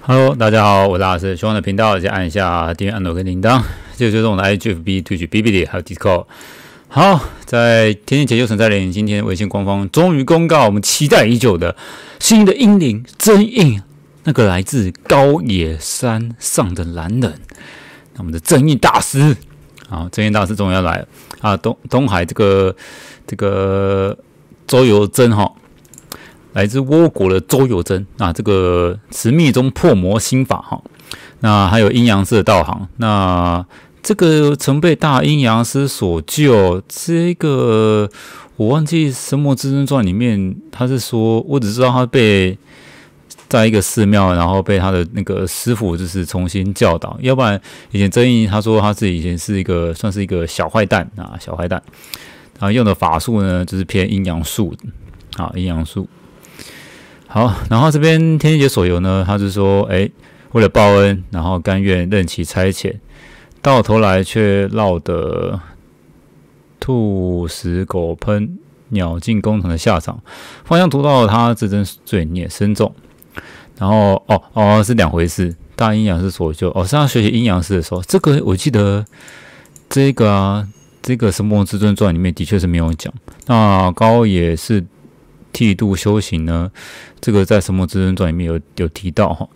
Hello，大家好，我大阿是喜欢的频道，就按一下订阅按钮跟铃铛。这个就是我们的 HFB 推举 b b i i 还有 Discord。好，在天天解又存在连，今天微信官方终于公告，我们期待已久的新的英灵——真义，那个来自高野山上的男人，我们的正义大师。好，正义大师终于要来了啊！东东海这个这个周游真哈。来自倭国的周友真啊，这个慈密宗破魔心法哈，那还有阴阳师的道行，那这个曾被大阴阳师所救，这个我忘记《神魔至尊传》里面他是说，我只知道他被在一个寺庙，然后被他的那个师傅就是重新教导，要不然以前曾毅他说他是以前是一个算是一个小坏蛋啊，小坏蛋，然后用的法术呢就是偏阴阳术啊，阴阳术。好，然后这边天蝎解所游呢，他是说：“哎，为了报恩，然后甘愿任其差遣，到头来却落得兔死狗烹、鸟尽弓藏的下场。”方向读到他这真是罪孽深重。然后哦哦，是两回事。大阴阳师所救哦，是他学习阴阳师的时候，这个我记得，这个啊，这个《神魔至尊传》里面的确是没有讲。那高也是。剃度修行呢？这个在《神魔至尊传》里面有有提到哈。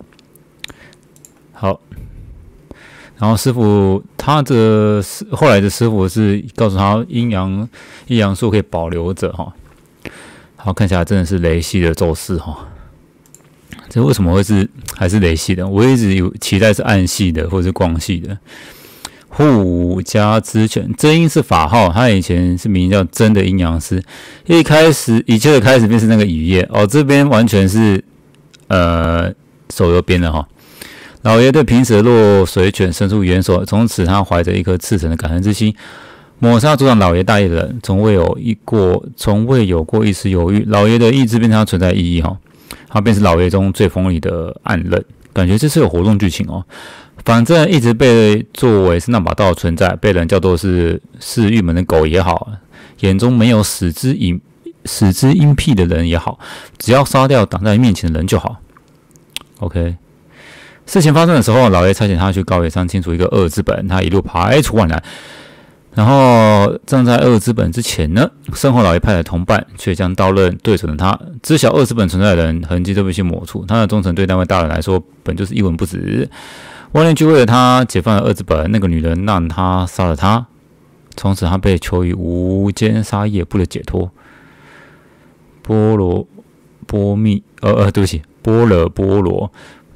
好，然后师傅他的师后来的师傅是告诉他阴阳阴阳术可以保留着哈。好看起来真的是雷系的咒势哈。这为什么会是还是雷系的？我一直有期待是暗系的或者是光系的。护家之犬真音是法号，他以前是名叫真，的阴阳师。一开始一切的开始便是那个雨夜哦。这边完全是呃手游编的哈。老爷对平舌落水犬伸出援手，从此他怀着一颗赤诚的感恩之心，抹杀阻长老爷大业的人，从未有一过，从未有过一丝犹豫。老爷的意志变成存在意义哈，他便是老爷中最锋利的暗刃。感觉这是有活动剧情哦。反正一直被作为是那把刀的存在，被人叫做是是玉门的狗也好，眼中没有死之阴死之阴癖的人也好，只要杀掉挡在面前的人就好。OK，事情发生的时候，老爷差遣他去高野山清除一个恶之本，他一路排除万难，然后站在恶之本之前呢，身后老爷派的同伴却将刀刃对准了他。知晓恶之本存在的人，痕迹都被先抹除，他的忠诚对那位大人来说，本就是一文不值。万念俱为了他解放了二子本，那个女人让他杀了他，从此他被囚于无间沙业不得解脱。波罗波密，呃呃，对不起，波罗波罗。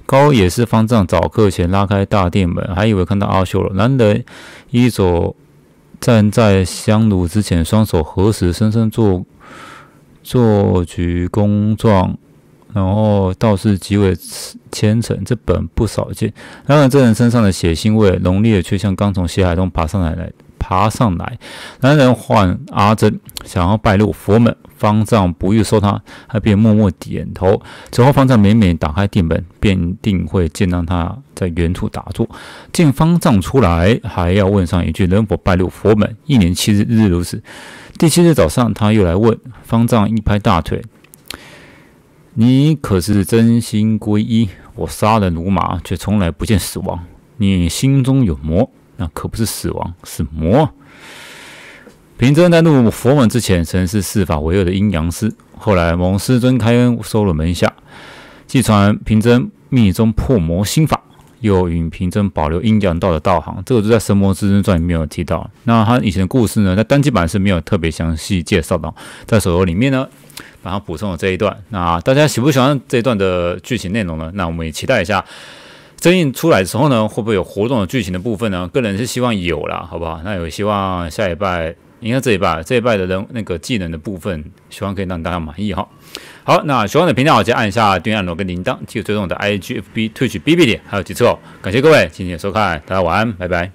高野寺方丈早课前拉开大殿门，还以为看到阿修罗，难得一佐站在香炉之前，双手合十，深深做做鞠躬状。然后道士极为虔诚，这本不少见。当然，这人身上的血腥味浓烈，却像刚从血海中爬上来。来爬上来，男人唤阿珍，想要拜入佛门。方丈不欲收他，他便默默点头。此后，方丈每每打开殿门，便定会见到他在原处打坐。见方丈出来，还要问上一句：“能否拜入佛门？”一年七日，日日如此。第七日早上，他又来问方丈，一拍大腿。你可是真心皈依，我杀人如麻，却从来不见死亡。你心中有魔，那可不是死亡，是魔。平真在入佛门之前，曾是四法为二的阴阳师，后来蒙师尊开恩收了门下，既传平真密宗破魔心法，又允平真保留阴阳道的道行。这个就在《神魔之争传》里面有提到。那他以前的故事呢？在单机版是没有特别详细介绍的，在手游里面呢？然后补充了这一段，那大家喜不喜欢这一段的剧情内容呢？那我们也期待一下，真印出来的时候呢，会不会有活动的剧情的部分呢？个人是希望有啦，好不好？那有希望下一拜，你看这一拜，这一拜的人那个技能的部分，希望可以让大家满意哈。好，那喜欢的评价就按一下订阅钮跟铃铛，记得追踪我的 IGFB Twitch BB 点，还有次哦。感谢各位今天的收看，大家晚安，拜拜。